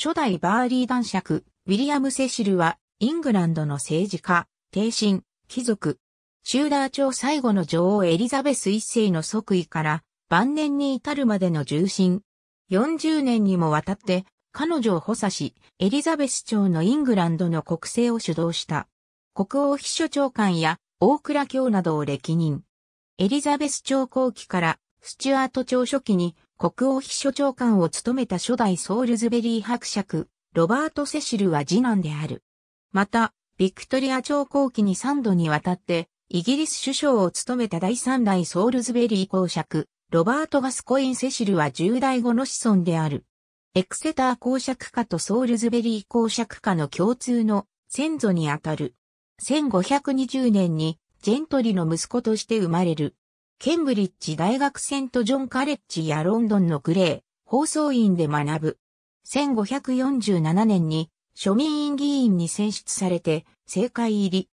初代バーリー男爵、ウィリアム・セシルは、イングランドの政治家、帝神、貴族、シューダー朝最後の女王エリザベス一世の即位から晩年に至るまでの重臣。40年にもわたって彼女を補佐し、エリザベス朝のイングランドの国政を主導した。国王秘書長官や大倉卿などを歴任。エリザベス朝後期からスチュアート朝初期に国王秘書長官を務めた初代ソールズベリー伯爵、ロバート・セシルは次男である。また、ビクトリア朝後期に3度にわたって、イギリス首相を務めた第3代ソールズベリー公爵、ロバート・ガスコイン・セシルは10代後の子孫である。エクセター公爵家とソールズベリー公爵家の共通の先祖にあたる。1520年にジェントリの息子として生まれる。ケンブリッジ大学セントジョンカレッジやロンドンのグレー、放送院で学ぶ。1547年に庶民院議員に選出されて政界入り。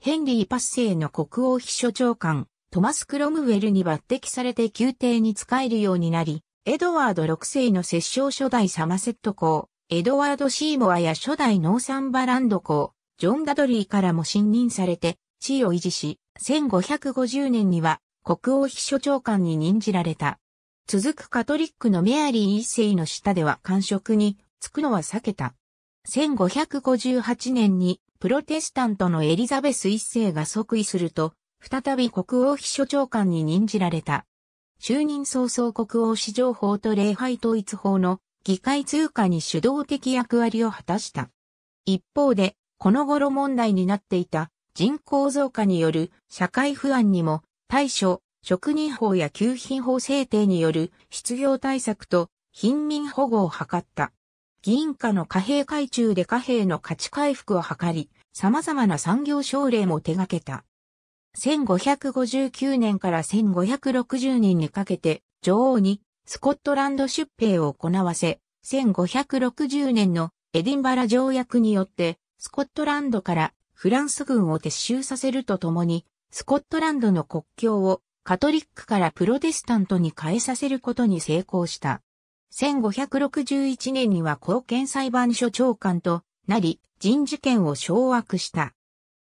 ヘンリー・パッセイの国王秘書長官、トマス・クロムウェルに抜擢されて宮廷に仕えるようになり、エドワード6世の摂政初代サマセット公、エドワード・シーモアや初代ノーサンバランド公、ジョン・ダドリーからも信任されて、地位を維持し、1550年には国王秘書長官に任じられた。続くカトリックのメアリー一世の下では官職に就くのは避けた。1558年にプロテスタントのエリザベス一世が即位すると、再び国王秘書長官に任じられた。就任早々国王市場法と礼拝統一法の議会通過に主導的役割を果たした。一方で、この頃問題になっていた人口増加による社会不安にも対処、職人法や給品法制定による失業対策と貧民保護を図った。議員下の貨幣改中で貨幣の価値回復を図り、様々な産業奨励も手掛けた。1559年から1560年にかけて女王にスコットランド出兵を行わせ、1560年のエディンバラ条約によってスコットランドからフランス軍を撤収させるとともにスコットランドの国境をカトリックからプロテスタントに変えさせることに成功した。1561年には貢献裁判所長官となり、人事権を掌握した。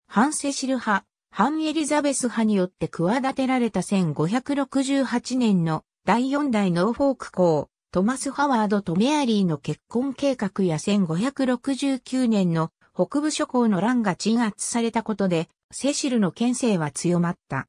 ハンセシル派、ハンエリザベス派によって企てられた1568年の第4代ノーフォーク校、トマス・ハワードとメアリーの結婚計画や1569年の北部諸侯の乱が鎮圧されたことで、セシルの権勢は強まった。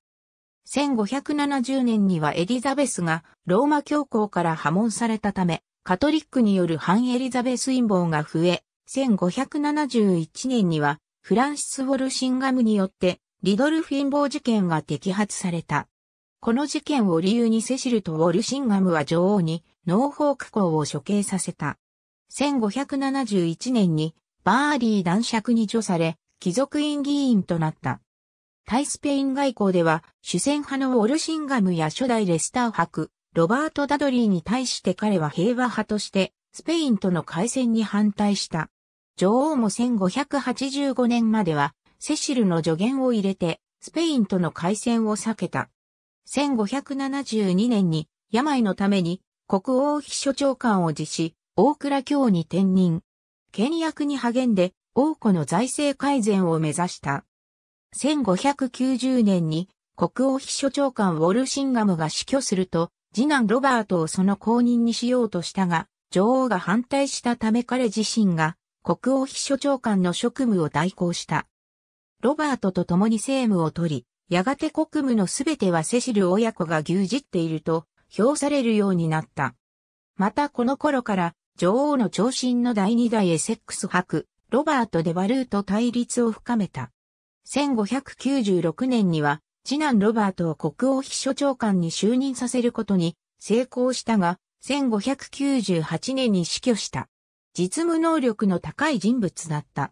1570年にはエリザベスがローマ教皇から破門されたため、カトリックによる反エリザベス陰謀が増え、1571年にはフランシス・ウォルシンガムによってリドルフィンボー事件が摘発された。この事件を理由にセシルとウォルシンガムは女王にノーフォーク公を処刑させた。1571年にバーリー男爵に除され、貴族院議員となった。対スペイン外交では、主戦派のウォルシンガムや初代レスター博、ロバート・ダドリーに対して彼は平和派として、スペインとの開戦に反対した。女王も1585年までは、セシルの助言を入れて、スペインとの開戦を避けた。1572年に、病のために、国王秘書長官を辞し、大倉京に転任。倹約に励んで、王庫の財政改善を目指した。1590年に国王秘書長官ウォルシンガムが死去すると、次男ロバートをその後任にしようとしたが、女王が反対したため彼自身が国王秘書長官の職務を代行した。ロバートと共に政務を取り、やがて国務のすべてはセシル親子が牛耳っていると評されるようになった。またこの頃から女王の長身の第二代エセックス博、ロバート・デ・バルーと対立を深めた。1596年には、次男ロバートを国王秘書長官に就任させることに成功したが、1598年に死去した。実務能力の高い人物だった。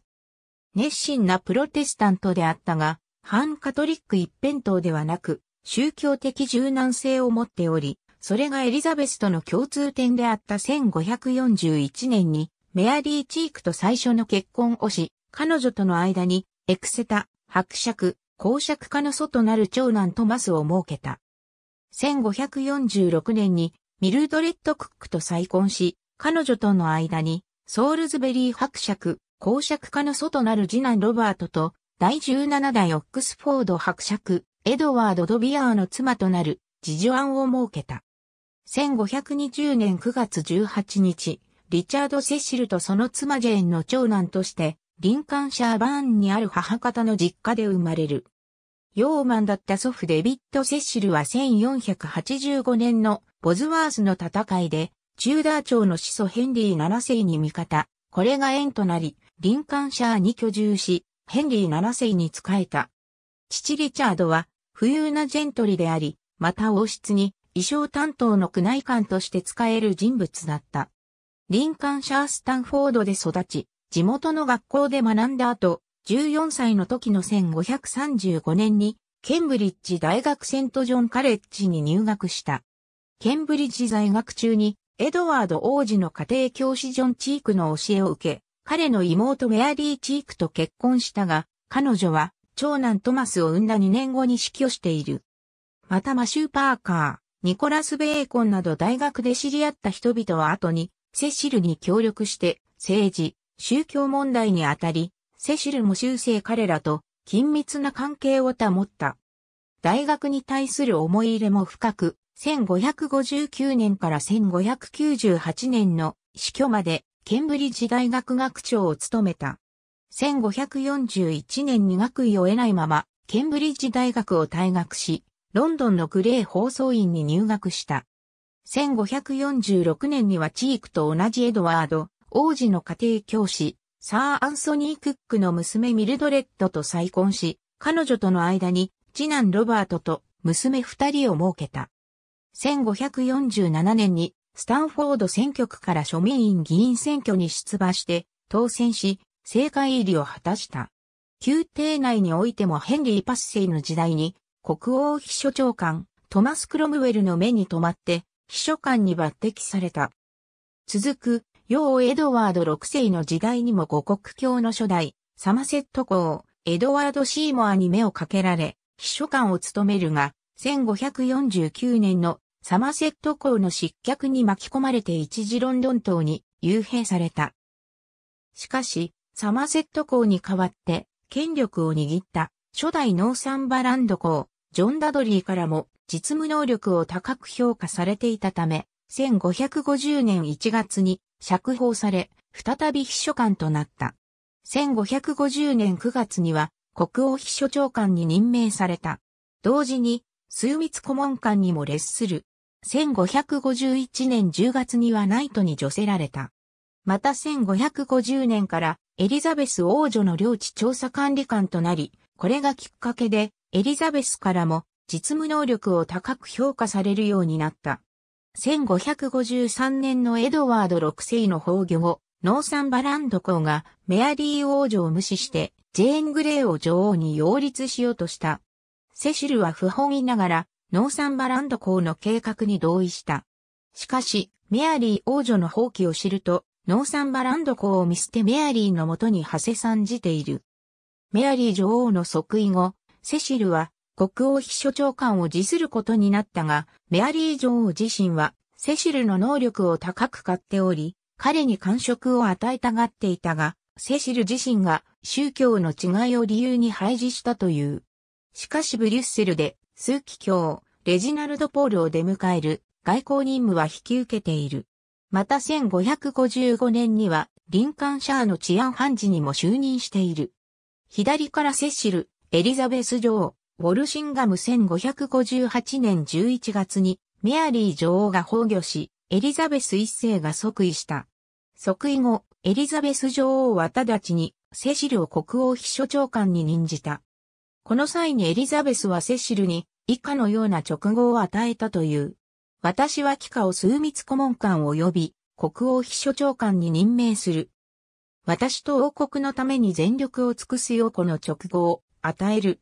熱心なプロテスタントであったが、反カトリック一辺倒ではなく、宗教的柔軟性を持っており、それがエリザベスとの共通点であった1541年に、メアリー・チークと最初の結婚をし、彼女との間に、エクセタ、伯爵、公爵家の祖となる長男トマスを設けた。1546年に、ミルドレッド・クックと再婚し、彼女との間に、ソールズベリー伯爵、公爵家の祖となる次男ロバートと、第17代オックスフォード伯爵、エドワード・ドビアーの妻となる、次女案を設けた。1520年9月18日、リチャード・セシルとその妻ジェーンの長男として、リンカンシャーバーンにある母方の実家で生まれる。ヨーマンだった祖父デビッド・セシルは1485年のボズワースの戦いで、チューダー朝の始祖ヘンリー7世に味方、これが縁となり、リンカンシャーに居住し、ヘンリー7世に仕えた。父リチャードは、富裕なジェントリであり、また王室に衣装担当の宮内官として使える人物だった。リンカンシャースタンフォードで育ち、地元の学校で学んだ後、14歳の時の1535年に、ケンブリッジ大学セントジョンカレッジに入学した。ケンブリッジ在学中に、エドワード王子の家庭教師ジョン・チークの教えを受け、彼の妹メアリー・チークと結婚したが、彼女は長男トマスを産んだ2年後に死去している。またマシュー・パーカー。ニコラス・ベーコンなど大学で知り合った人々は後に、セシルに協力して、政治、宗教問題にあたり、セシルも修正彼らと緊密な関係を保った。大学に対する思い入れも深く、1559年から1598年の死去まで、ケンブリッジ大学学長を務めた。1541年に学位を得ないまま、ケンブリッジ大学を退学し、ロンドンのグレー放送院に入学した。1546年にはチークと同じエドワード、王子の家庭教師、サー・アンソニー・クックの娘ミルドレッドと再婚し、彼女との間に次男ロバートと娘二人を設けた。1547年にスタンフォード選挙区から庶民院議員選挙に出馬して当選し、政界入りを果たした。宮廷内においてもヘンリー・パッセイの時代に国王秘書長官、トマス・クロムウェルの目に留まって、秘書官に抜擢された。続く、ヨー・エドワード6世の時代にも五国教の初代、サマセット公、エドワード・シーモアに目をかけられ、秘書官を務めるが、1549年のサマセット公の失脚に巻き込まれて一時ロンドン島に幽閉された。しかし、サマセット公に代わって権力を握った初代ノーサンバランド公、ジョン・ダドリーからも実務能力を高く評価されていたため、1550年1月に釈放され、再び秘書官となった。1550年9月には国王秘書長官に任命された。同時に、数密顧問官にも列する。1551年10月にはナイトに除せられた。また1550年からエリザベス王女の領地調査管理官となり、これがきっかけでエリザベスからも実務能力を高く評価されるようになった。1553年のエドワード6世の崩御後、ノーサンバランド公がメアリー王女を無視してジェーン・グレーを女王に擁立しようとした。セシルは不本意ながらノーサンバランド公の計画に同意した。しかし、メアリー王女の放棄を知ると、ノーサンバランド公を見捨てメアリーのもとに馳せ参じている。メアリー女王の即位後、セシルは国王秘書長官を辞することになったが、メアリー女王自身はセシルの能力を高く買っており、彼に感触を与えたがっていたが、セシル自身が宗教の違いを理由に廃止したという。しかしブリュッセルで、枢機卿、レジナルド・ポールを出迎える外交任務は引き受けている。また1555年には、リンカンシャーの治安判事にも就任している。左からセシル、エリザベス女王、ウォルシンガム1558年11月にメアリー女王が崩御し、エリザベス一世が即位した。即位後、エリザベス女王は直ちにセシルを国王秘書長官に任じた。この際にエリザベスはセシルに以下のような直後を与えたという。私は帰化を数密顧問官及び国王秘書長官に任命する。私と王国のために全力を尽くすよこの直後を与える。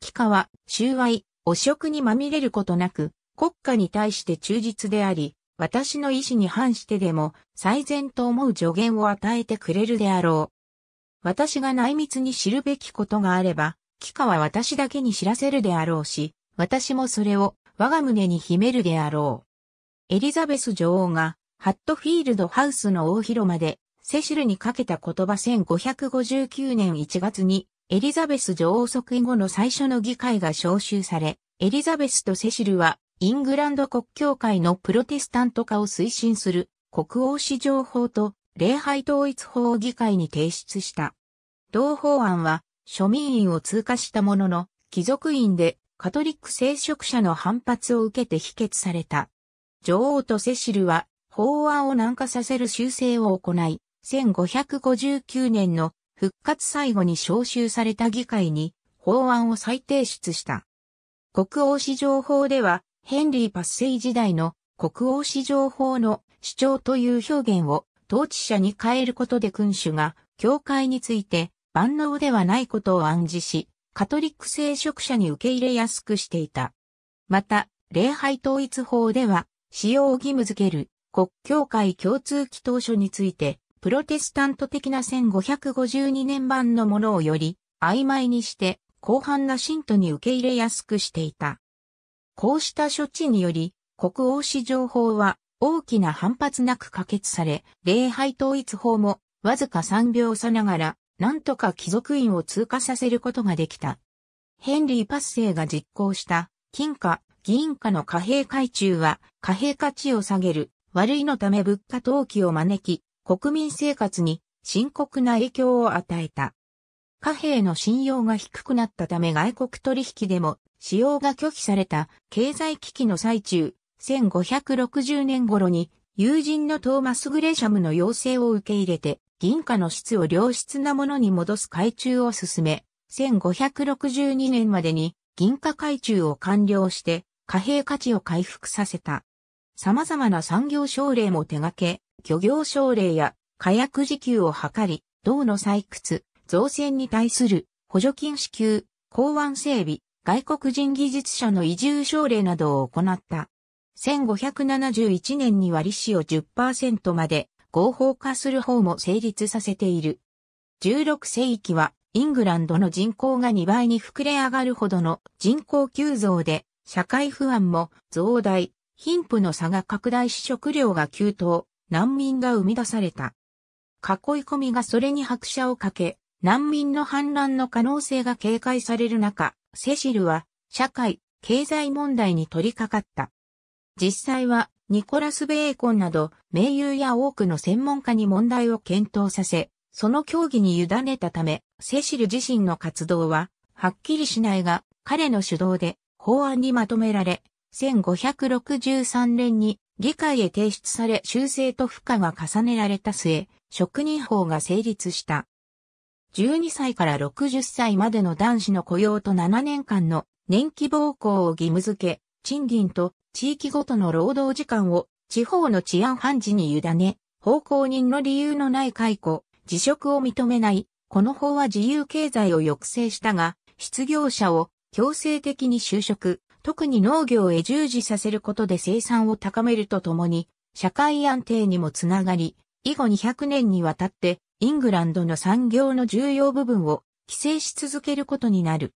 帰化は、収賄、汚職にまみれることなく、国家に対して忠実であり、私の意志に反してでも、最善と思う助言を与えてくれるであろう。私が内密に知るべきことがあれば、帰化は私だけに知らせるであろうし、私もそれを我が胸に秘めるであろう。エリザベス女王が、ハットフィールドハウスの大広間で、セシルにかけた言葉1559年1月に、エリザベス女王即位後の最初の議会が召集され、エリザベスとセシルは、イングランド国教会のプロテスタント化を推進する国王市場法と礼拝統一法を議会に提出した。同法案は庶民院を通過したものの、貴族院でカトリック聖職者の反発を受けて否決された。女王とセシルは法案を軟化させる修正を行い、1559年の復活最後に招集された議会に法案を再提出した。国王史上法では、ヘンリーパッセイ時代の国王史上法の主張という表現を統治者に変えることで君主が教会について万能ではないことを暗示し、カトリック聖職者に受け入れやすくしていた。また、礼拝統一法では、使用を義務づける国教会共通祈祷書について、プロテスタント的な1552年版のものをより曖昧にして広範な信徒に受け入れやすくしていた。こうした処置により国王史情報は大きな反発なく可決され、礼拝統一法もわずか3秒差ながら、なんとか貴族院を通過させることができた。ヘンリー・パッセイが実行した金貨、銀貨の貨幣改鋳は貨幣価値を下げる悪いのため物価投機を招き、国民生活に深刻な影響を与えた。貨幣の信用が低くなったため外国取引でも使用が拒否された経済危機の最中、1560年頃に友人のトーマス・グレシャムの要請を受け入れて銀貨の質を良質なものに戻す改中を進め、1562年までに銀貨改中を完了して貨幣価値を回復させた。様々な産業奨励も手掛け、漁業奨励や火薬自給を図り、銅の採掘、造船に対する補助金支給、港湾整備、外国人技術者の移住奨励などを行った。1571年には利子を10%まで合法化する方も成立させている。16世紀はイングランドの人口が2倍に膨れ上がるほどの人口急増で社会不安も増大、貧富の差が拡大し食料が急騰、難民が生み出された。囲い込みがそれに拍車をかけ、難民の反乱の可能性が警戒される中、セシルは社会、経済問題に取り掛かった。実際はニコラス・ベーコンなど名優や多くの専門家に問題を検討させ、その協議に委ねたため、セシル自身の活動ははっきりしないが、彼の主導で法案にまとめられ、1563年に議会へ提出され修正と負荷が重ねられた末、職人法が成立した。12歳から60歳までの男子の雇用と7年間の年期暴行を義務付け、賃金と地域ごとの労働時間を地方の治安判事に委ね、奉公人の理由のない解雇、辞職を認めない。この法は自由経済を抑制したが、失業者を強制的に就職、特に農業へ従事させることで生産を高めるとともに、社会安定にもつながり、以後200年にわたってイングランドの産業の重要部分を規制し続けることになる。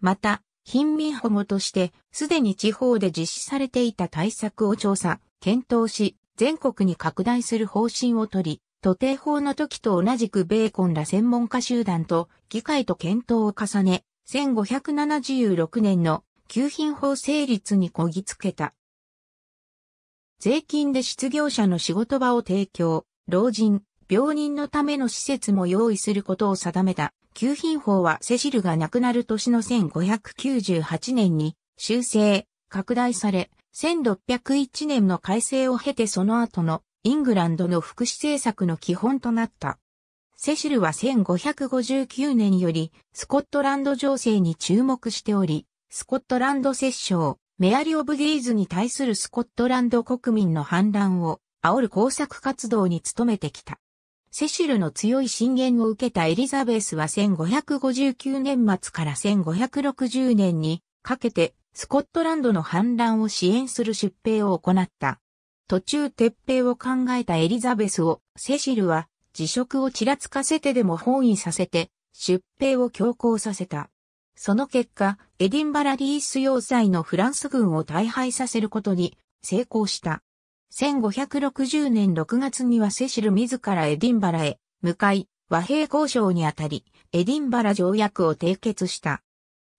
また、貧民保護として、すでに地方で実施されていた対策を調査、検討し、全国に拡大する方針をとり、都定法の時と同じくベーコンら専門家集団と議会と検討を重ね、1576年の旧品法成立にこぎつけた。税金で失業者の仕事場を提供、老人、病人のための施設も用意することを定めた。旧品法はセシルが亡くなる年の1598年に修正、拡大され、1601年の改正を経てその後のイングランドの福祉政策の基本となった。セシルは1559年よりスコットランド情勢に注目しており、スコットランド摂政、メアリオブゲーズに対するスコットランド国民の反乱を煽る工作活動に努めてきた。セシルの強い進言を受けたエリザベスは1559年末から1560年にかけてスコットランドの反乱を支援する出兵を行った。途中撤兵を考えたエリザベスをセシルは辞職をちらつかせてでも本意させて出兵を強行させた。その結果、エディンバラリース要塞のフランス軍を大敗させることに成功した。1560年6月にはセシル自らエディンバラへ向かい、和平交渉にあたり、エディンバラ条約を締結した。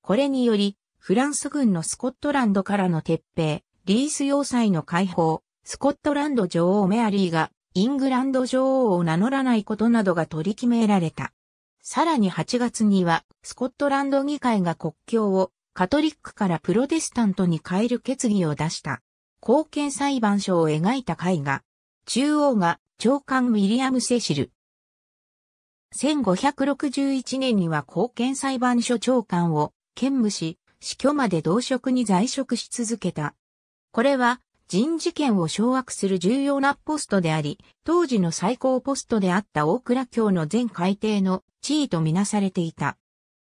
これにより、フランス軍のスコットランドからの撤兵、リース要塞の解放、スコットランド女王メアリーがイングランド女王を名乗らないことなどが取り決められた。さらに8月には、スコットランド議会が国境をカトリックからプロテスタントに変える決議を出した。貢献裁判所を描いた絵画。中央が長官ウィリアム・セシル。1561年には貢献裁判所長官を兼務し、死去まで同職に在職し続けた。これは人事権を掌握する重要なポストであり、当時の最高ポストであった大倉卿の全海底の地位とみなされていた。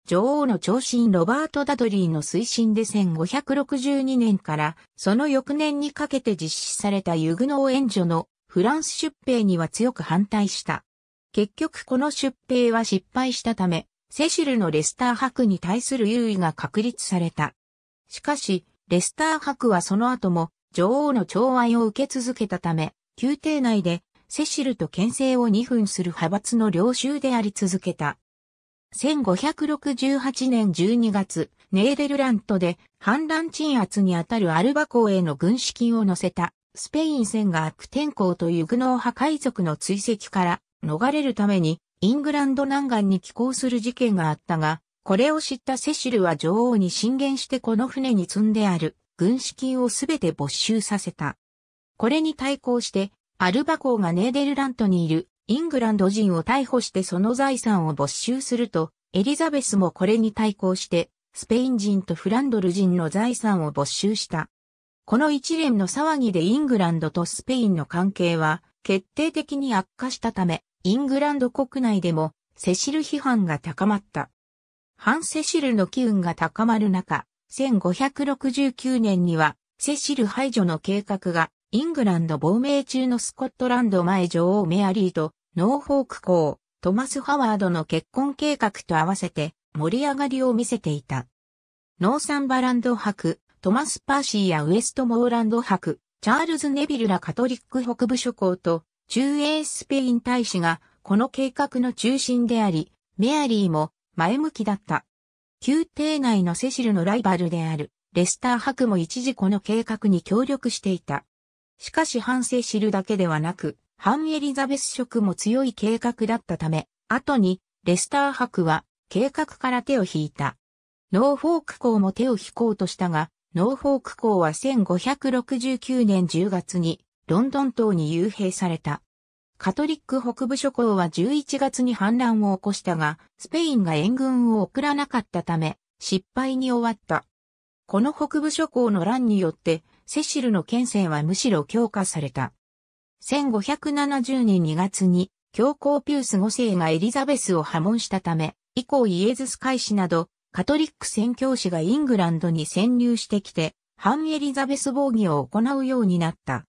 女王の長身ロバート・ダドリーの推進で1562年からその翌年にかけて実施されたユグノー援助のフランス出兵には強く反対した。結局この出兵は失敗したため、セシルのレスター博に対する優位が確立された。しかし、レスター博はその後も女王の寵愛を受け続けたため、宮廷内でセシルと牽制を二分する派閥の領袖であり続けた。1568年12月、ネーデルラントで反乱鎮圧にあたるアルバ港への軍資金を乗せたスペイン船が悪天候というグノー派海賊の追跡から逃れるためにイングランド南岸に寄港する事件があったが、これを知ったセシルは女王に進言してこの船に積んである軍資金をすべて没収させた。これに対抗して、アルバ公がネーデルラントにいるイングランド人を逮捕してその財産を没収すると、エリザベスもこれに対抗して、スペイン人とフランドル人の財産を没収した。この一連の騒ぎでイングランドとスペインの関係は決定的に悪化したため、イングランド国内でもセシル批判が高まった。反セシルの機運が高まる中、1569年には、セシル排除の計画が、イングランド亡命中のスコットランド前女王メアリーと、ノーフォーク公、トマス・ハワードの結婚計画と合わせて、盛り上がりを見せていた。ノーサンバランド博、トマス・パーシーやウエストモーランド博、チャールズ・ネビルらカトリック北部諸侯と、中英スペイン大使が、この計画の中心であり、メアリーも前向きだった。宮廷内のセシルのライバルであるレスター博も一時この計画に協力していた。しかし反セシルだけではなく、反エリザベス職も強い計画だったため、後にレスター博は計画から手を引いた。ノーフォーク校も手を引こうとしたが、ノーフォーク校は1569年10月にロンドン島に幽閉された。カトリック北部諸侯は11月に反乱を起こしたが、スペインが援軍を送らなかったため、失敗に終わった。この北部諸侯の乱によって、セシルの権勢はむしろ強化された。1570年2月に、教皇ピュース5世がエリザベスを破門したため、以降イエズス開士など、カトリック宣教師がイングランドに潜入してきて、反エリザベス防御を行うようになった。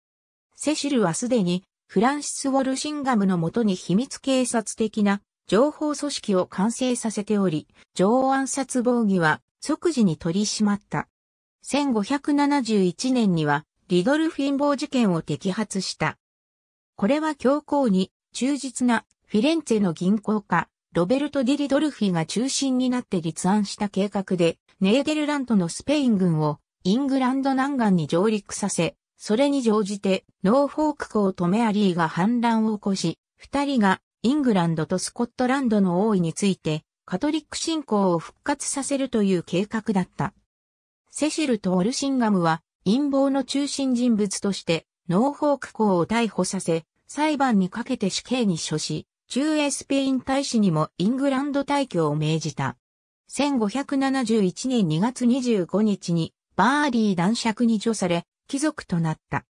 セシルはすでにフランシス・ウォルシンガムのもとに秘密警察的な情報組織を完成させており、女王暗殺防御は即時に取り締まった。1571年にはリドルフィンボ事件を摘発した。これは教皇に忠実なフィレンツェの銀行家、ロベルト・ディ・リドルフィが中心になって立案した計画で、ネーデルラントのスペイン軍をイングランド南岸に上陸させ、それに乗じて、ノーフォーク公とメアリーが反乱を起こし、二人がイングランドとスコットランドの王位について、カトリック信仰を復活させるという計画だった。セシルとオルシンガムは陰謀の中心人物として、ノーフォーク公を逮捕させ、裁判にかけて死刑に処し、中英スペイン大使にもイングランド退去を命じた。1571年2月25日にバーリー男爵に除され、貴族となった。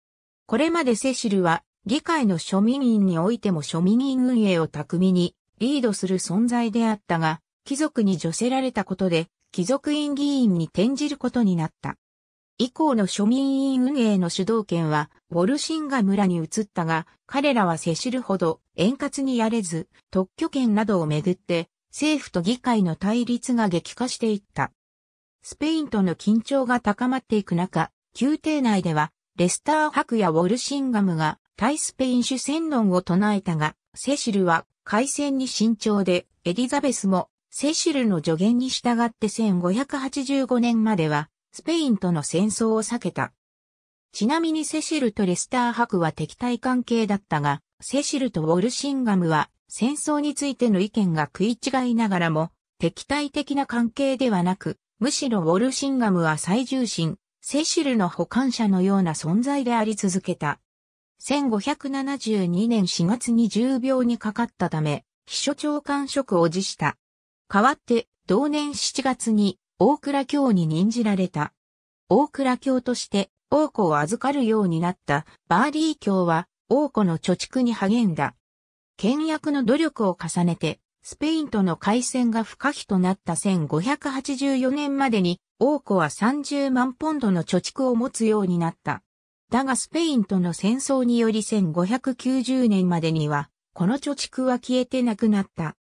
これまでセシルは議会の庶民院においても庶民院運営を巧みにリードする存在であったが、貴族に助せられたことで、貴族院議員に転じることになった。以降の庶民院運営の主導権は、ウォルシンガ村に移ったが、彼らはセシルほど円滑にやれず、特許権などをめぐって、政府と議会の対立が激化していった。スペインとの緊張が高まっていく中、宮廷内では、レスター博やウォルシンガムが対スペイン主戦論を唱えたが、セシルは開戦に慎重で、エリザベスもセシルの助言に従って1585年までは、スペインとの戦争を避けた。ちなみにセシルとレスター博は敵対関係だったが、セシルとウォルシンガムは戦争についての意見が食い違いながらも、敵対的な関係ではなく、むしろウォルシンガムは最重心、セシルの保管者のような存在であり続けた。1572年4月に重病にかかったため、秘書長官職を辞した。代わって、同年7月に大倉教に任じられた。大倉教として王庫を預かるようになったバーリー教は王庫の貯蓄に励んだ。倹約の努力を重ねてスペインとの海戦が不可避となった1584年までに、王庫は30万ポンドの貯蓄を持つようになった。だがスペインとの戦争により1590年までには、この貯蓄は消えてなくなった。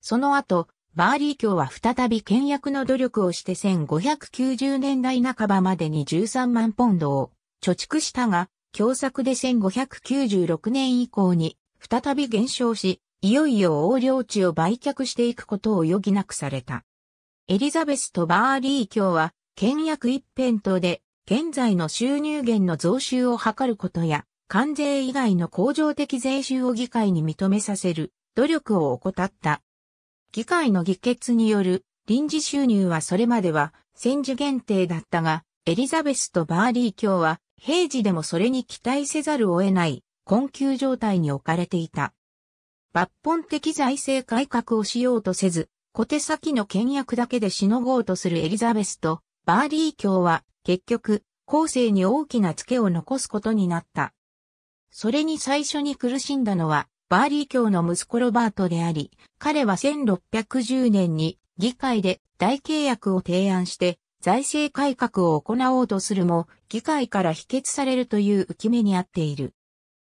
その後、バーリー教は再び倹約の努力をして1590年代半ばまでに13万ポンドを貯蓄したが、共作で1596年以降に再び減少し、いよいよ横領地を売却していくことを余儀なくされた。エリザベスとバーリー卿は、倹約一辺倒で、現在の収入源の増収を図ることや、関税以外の恒常的税収を議会に認めさせる努力を怠った。議会の議決による臨時収入はそれまでは戦時限定だったが、エリザベスとバーリー卿は平時でもそれに期待せざるを得ない困窮状態に置かれていた。抜本的財政改革をしようとせず、小手先の倹約だけでしのごうとするエリザベスとバーリー卿は結局後世に大きな付けを残すことになった。それに最初に苦しんだのはバーリー卿の息子ロバートであり、彼は1610年に議会で大契約を提案して財政改革を行おうとするも議会から否決されるという浮き目にあっている。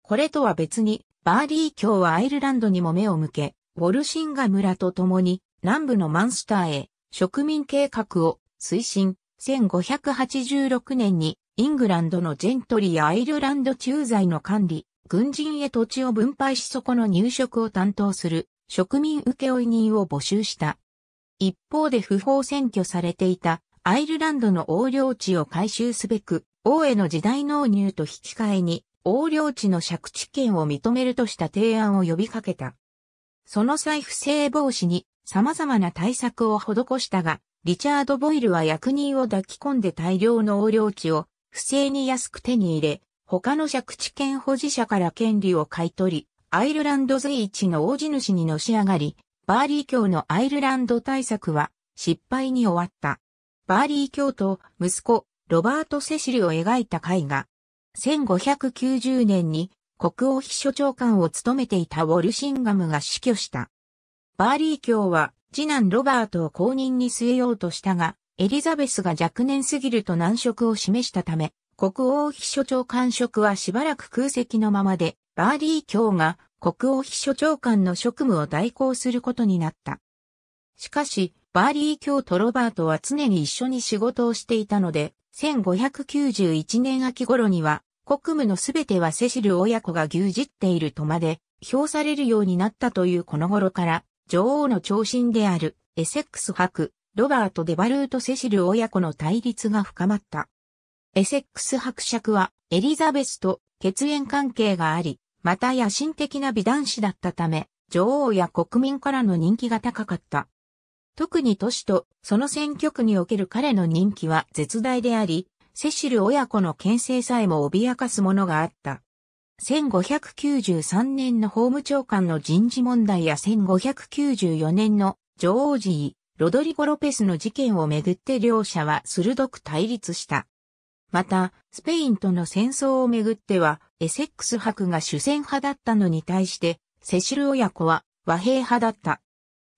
これとは別にバーディー卿はアイルランドにも目を向け、ウォルシンガ村と共に南部のマンスターへ植民計画を推進。1586年にイングランドのジェントリーやアイルランド駐在の管理、軍人へ土地を分配しそこの入植を担当する植民請負人を募集した。一方で不法占拠されていたアイルランドの横領地を回収すべく、王への時代納入と引き換えに横領地の借地権を認めるとした提案を呼びかけた。その際不正防止に様々な対策を施したが、リチャード・ボイルは役人を抱き込んで大量の横領地を不正に安く手に入れ、他の借地権保持者から権利を買い取り、アイルランド税一の大地主にのし上がり、バーリー教のアイルランド対策は失敗に終わった。バーリー教と息子、ロバート・セシルを描いた絵画、1590年に国王秘書長官を務めていたウォルシンガムが死去した。バーリー卿は次男ロバートを公認に据えようとしたが、エリザベスが若年すぎると難色を示したため、国王秘書長官職はしばらく空席のままで、バーリー卿が国王秘書長官の職務を代行することになった。しかし、バーリー卿とロバートは常に一緒に仕事をしていたので、1591年秋頃には国務のすべてはセシル親子が牛耳っているとまで、評されるようになったというこの頃から、女王の長身であるエセックス伯、ロバート・デバルート・セシル親子の対立が深まった。エセックス伯爵はエリザベスと血縁関係があり、また野心的な美男子だったため、女王や国民からの人気が高かった。特に都市とその選挙区における彼の人気は絶大であり、セシル親子の牽制さえも脅かすものがあった。1593年の法務長官の人事問題や1594年のジョージー・ロドリゴ・ロペスの事件をめぐって両者は鋭く対立した。また、スペインとの戦争をめぐっては、エセックス博が主戦派だったのに対して、セシル親子は和平派だった。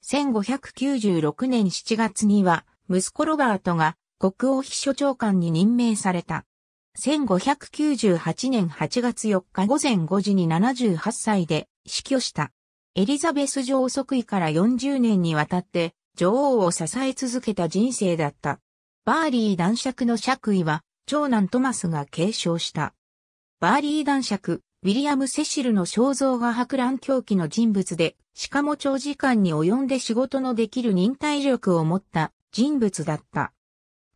1596年7月には、息子ロバートが国王秘書長官に任命された。1598年8月4日午前5時に78歳で死去した。エリザベス女王即位から40年にわたって女王を支え続けた人生だった。バーリー男爵の爵位は長男トマスが継承した。バーリー男爵、ウィリアム・セシルの肖像が博覧狂気の人物で、しかも長時間に及んで仕事のできる忍耐力を持った人物だった。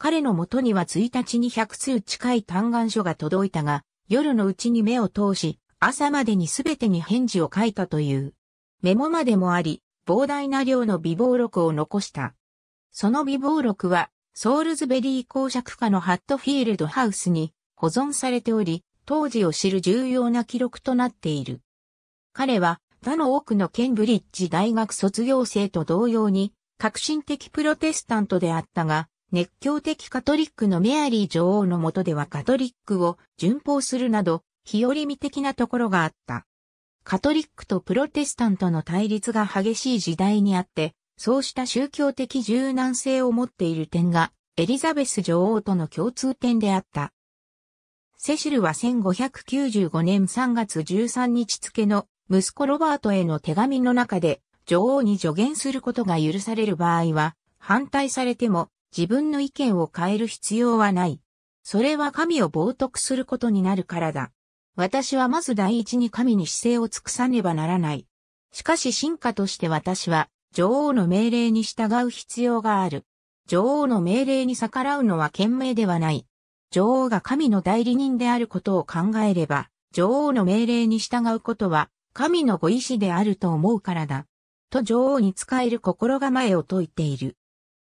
彼の元には1日に100通近い嘆願書が届いたが、夜のうちに目を通し、朝までに全てに返事を書いたという。メモまでもあり、膨大な量の微暴録を残した。その微暴録は、ソールズベリー公爵家のハットフィールドハウスに保存されており、当時を知る重要な記録となっている。彼は、他の多くのケンブリッジ大学卒業生と同様に、革新的プロテスタントであったが、熱狂的カトリックのメアリー女王の下ではカトリックを順法するなど、日和見的なところがあった。カトリックとプロテスタントの対立が激しい時代にあって、そうした宗教的柔軟性を持っている点が、エリザベス女王との共通点であった。セシルは1595年3月13日付の息子ロバートへの手紙の中で、女王に助言することが許される場合は、反対されても自分の意見を変える必要はない。それは神を冒涜することになるからだ。私はまず第一に神に姿勢を尽くさねばならない。しかし進化として私は女王の命令に従う必要がある。女王の命令に逆らうのは賢明ではない。女王が神の代理人であることを考えれば、女王の命令に従うことは神のご意志であると思うからだ。と女王に仕える心構えを説いている。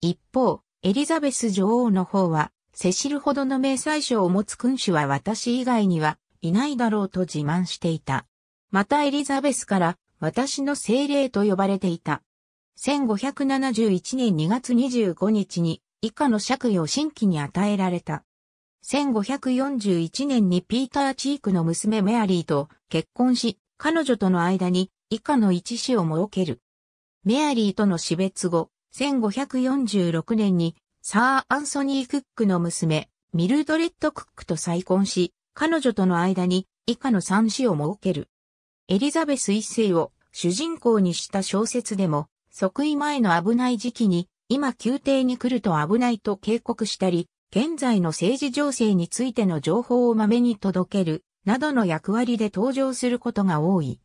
一方、エリザベス女王の方は、セシルほどの名裁賞を持つ君主は私以外にはいないだろうと自慢していた。またエリザベスから私の精霊と呼ばれていた。1571年2月25日に以下の爵位を新規に与えられた。1541年にピーター・チークの娘メアリーと結婚し、彼女との間に以下の一子を設ける。メアリーとの死別後、1546年にサー・アンソニー・クックの娘、ミルドレッド・クックと再婚し、彼女との間に以下の三子を設ける。エリザベス一世を主人公にした小説でも、即位前の危ない時期に、今宮廷に来ると危ないと警告したり、現在の政治情勢についての情報をまめに届ける、などの役割で登場することが多い。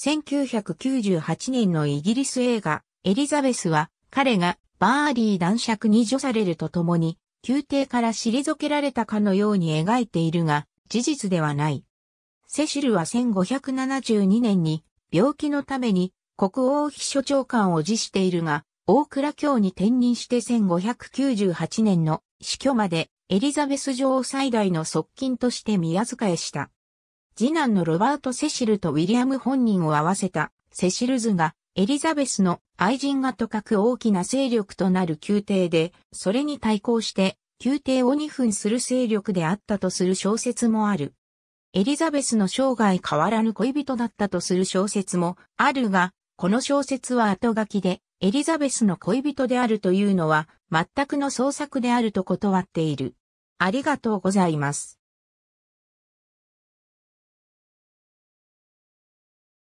1998年のイギリス映画、エリザベスは、彼がバーディー男爵に除されるとともに、宮廷から退けられたかのように描いているが、事実ではない。セシルは1572年に病気のために国王秘書長官を辞しているが、大倉卿に転任して1598年の死去までエリザベス女王最大の側近として宮仕えした。次男のロバート・セシルとウィリアム本人を合わせたセシル図がエリザベスの愛人がとかく大きな勢力となる宮廷で、それに対抗して宮廷を二分する勢力であったとする小説もある。エリザベスの生涯変わらぬ恋人だったとする小説もあるが、この小説は後書きで、エリザベスの恋人であるというのは、全くの創作であると断っている。ありがとうございます。